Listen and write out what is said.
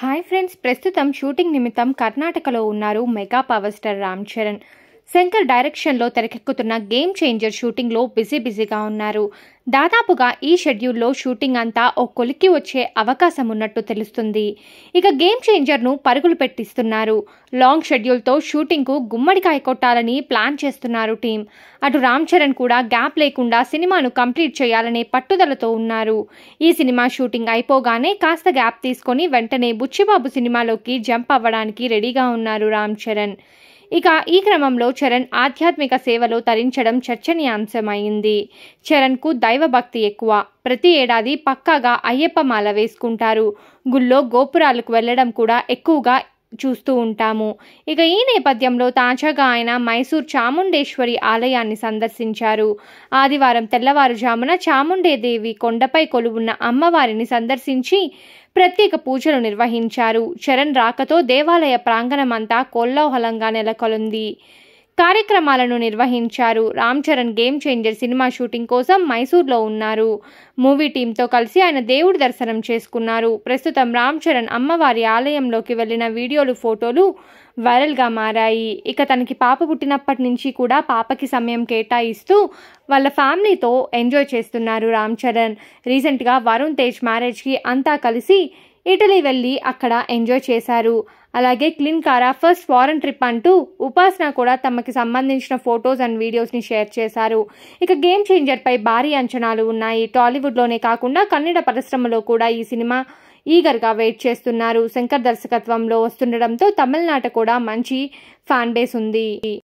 hi friends ప్రస్తుతం shooting నిమిత్తం కర్ణాటకలో ఉన్నారు mega power star Ram Charan Shankar డైరెక్షన్లో తెరకెక్కుతున్న గేమ్ చేంజర్ షూటింగ్లో బిజీ బిజీగా ఉన్నారు దాదాపుగా ఈ షెడ్యూల్లో షూటింగ్ అంతా ఓ కొలిక్కి వచ్చే అవకాశం ఉన్నట్టు తెలుస్తుంది ఇక గేమ్ చేంజర్ను పరుగులు పెట్టిస్తున్నారు లాంగ్ షెడ్యూల్తో షూటింగ్కు గుమ్మడికాయ కొట్టాలని ప్లాన్ చేస్తున్నారు టీం అటు రామ్ చరణ్ కూడా గ్యాప్ లేకుండా సినిమాను కంప్లీట్ చేయాలనే పట్టుదలతో ఉన్నారు ఈ సినిమా షూటింగ్ అయిపోగానే కాస్త గ్యాప్ తీసుకొని వెంటనే బుచ్చిబాబు సినిమాలోకి జంప్ అవ్వడానికి రెడీగా ఉన్నారు రామ్ చరణ్ ఇక ఈ క్రమంలో చరణ్ ఆధ్యాత్మిక సేవలు తరించడం చర్చనీయాంశమైంది చరణ్కు దైవభక్తి ఎక్కువ ప్రతి ఏడాది పక్కాగా అయ్యప్ప మాల వేసుకుంటారు గుళ్ళో గోపురాలకు వెళ్ళడం కూడా ఎక్కువగా చూస్తూ ఉంటాము ఇక ఈ నేపథ్యంలో తాజాగా ఆయన మైసూర్ చాముండేశ్వరి ఆలయాన్ని సందర్శించారు ఆదివారం తెల్లవారుజామున చాముండేదేవి కొండపై కొలువున్న అమ్మవారిని సందర్శించి ప్రత్యేక పూజలు నిర్వహించారు చరణ్ రాకతో దేవాలయ ప్రాంగణమంతా కోల్లోహలంగా నెలకొలుంది కార్యక్రమాలను నిర్వహించారు రామ్ చరణ్ గేమ్ చేంజర్ సినిమా షూటింగ్ కోసం మైసూర్లో ఉన్నారు మూవీ టీంతో కలిసి ఆయన దేవుడి దర్శనం చేసుకున్నారు ప్రస్తుతం రామ్ చరణ్ అమ్మవారి ఆలయంలోకి వెళ్ళిన వీడియోలు ఫోటోలు వైరల్గా మారాయి ఇక తనకి పాప పుట్టినప్పటి నుంచి కూడా పాపకి సమయం కేటాయిస్తూ వాళ్ళ ఫ్యామిలీతో ఎంజాయ్ చేస్తున్నారు రామ్ చరణ్ రీసెంట్గా వరుణ్ తేజ్ మ్యారేజ్కి అంతా కలిసి ఇటలీ వెళ్ళి అక్కడ ఎంజాయ్ చేశారు అలాగే క్లిన్ కారా ఫస్ట్ ఫారెన్ ట్రిప్ అంటూ ఉపాసన కూడా తమకి సంబంధించిన ఫొటోస్ అండ్ వీడియోస్ని షేర్ చేశారు ఇక గేమ్ చేంజర్పై భారీ అంచనాలు ఉన్నాయి టాలీవుడ్లోనే కాకుండా కన్నడ పరిశ్రమలో కూడా ఈ సినిమా ఈగర్గా వెయిట్ చేస్తున్నారు శంకర్ దర్శకత్వంలో వస్తుండడంతో తమిళనాట కూడా మంచి ఫ్యాన్ బేస్ ఉంది